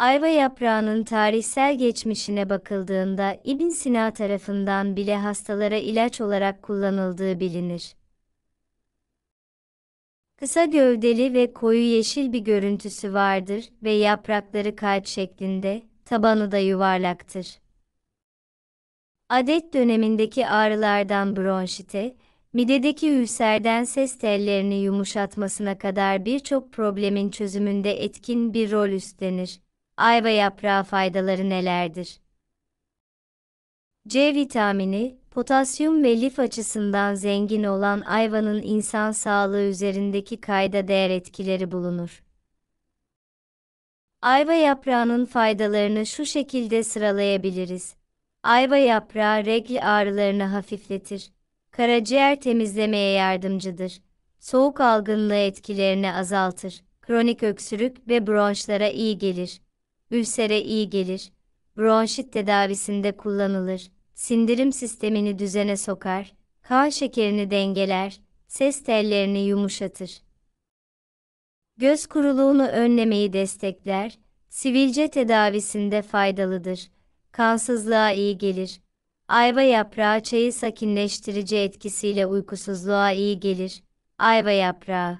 ayva yaprağının tarihsel geçmişine bakıldığında İbn Sina tarafından bile hastalara ilaç olarak kullanıldığı bilinir. Kısa gövdeli ve koyu yeşil bir görüntüsü vardır ve yaprakları kalp şeklinde, tabanı da yuvarlaktır. Adet dönemindeki ağrılardan bronşite, midedeki ülserden ses tellerini yumuşatmasına kadar birçok problemin çözümünde etkin bir rol üstlenir. Ayva yaprağı faydaları nelerdir? C vitamini, potasyum ve lif açısından zengin olan ayvanın insan sağlığı üzerindeki kayda değer etkileri bulunur. Ayva yaprağının faydalarını şu şekilde sıralayabiliriz. Ayva yaprağı regl ağrılarını hafifletir. Karaciğer temizlemeye yardımcıdır. Soğuk algınlığı etkilerini azaltır. Kronik öksürük ve bronşlara iyi gelir ülsere iyi gelir, bronşit tedavisinde kullanılır, sindirim sistemini düzene sokar, kan şekerini dengeler, ses tellerini yumuşatır. Göz kuruluğunu önlemeyi destekler, sivilce tedavisinde faydalıdır, kansızlığa iyi gelir, ayva yaprağı çayı sakinleştirici etkisiyle uykusuzluğa iyi gelir, ayva yaprağı.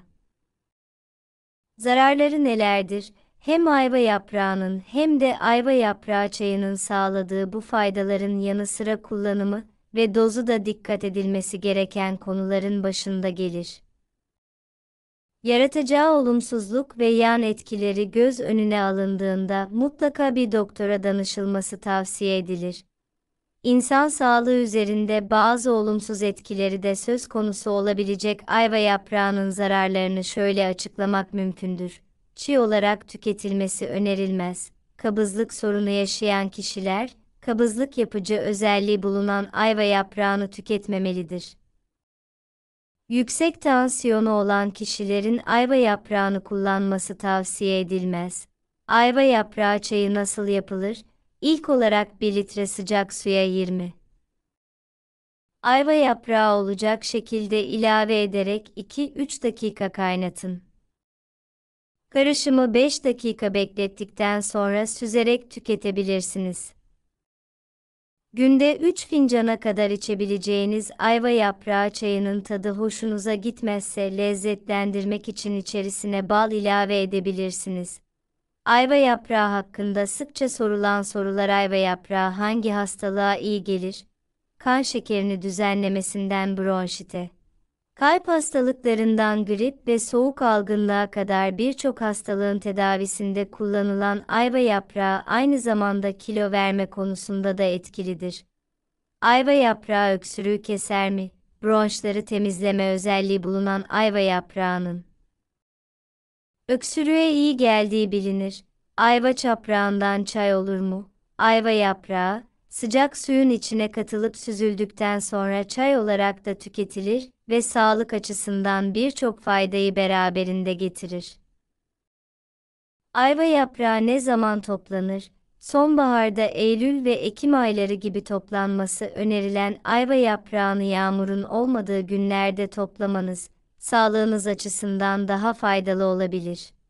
Zararları nelerdir? Hem ayva yaprağının hem de ayva yaprağı çayının sağladığı bu faydaların yanı sıra kullanımı ve dozu da dikkat edilmesi gereken konuların başında gelir. Yaratacağı olumsuzluk ve yan etkileri göz önüne alındığında mutlaka bir doktora danışılması tavsiye edilir. İnsan sağlığı üzerinde bazı olumsuz etkileri de söz konusu olabilecek ayva yaprağının zararlarını şöyle açıklamak mümkündür çiğ olarak tüketilmesi önerilmez. Kabızlık sorunu yaşayan kişiler, kabızlık yapıcı özelliği bulunan ayva yaprağını tüketmemelidir. Yüksek tansiyonu olan kişilerin ayva yaprağını kullanması tavsiye edilmez. Ayva yaprağı çayı nasıl yapılır? İlk olarak 1 litre sıcak suya 20 ayva yaprağı olacak şekilde ilave ederek 2-3 dakika kaynatın. Karışımı 5 dakika beklettikten sonra süzerek tüketebilirsiniz. Günde 3 fincana kadar içebileceğiniz ayva yaprağı çayının tadı hoşunuza gitmezse lezzetlendirmek için içerisine bal ilave edebilirsiniz. Ayva yaprağı hakkında sıkça sorulan sorular ayva yaprağı hangi hastalığa iyi gelir? Kan şekerini düzenlemesinden bronşite Kalp hastalıklarından grip ve soğuk algınlığa kadar birçok hastalığın tedavisinde kullanılan ayva yaprağı aynı zamanda kilo verme konusunda da etkilidir. Ayva yaprağı öksürüğü keser mi? Bronşları temizleme özelliği bulunan ayva yaprağının öksürüğe iyi geldiği bilinir. Ayva çaprağından çay olur mu? Ayva yaprağı sıcak suyun içine katılıp süzüldükten sonra çay olarak da tüketilir ve sağlık açısından birçok faydayı beraberinde getirir. Ayva yaprağı ne zaman toplanır? Sonbaharda Eylül ve Ekim ayları gibi toplanması önerilen ayva yaprağını yağmurun olmadığı günlerde toplamanız, sağlığınız açısından daha faydalı olabilir.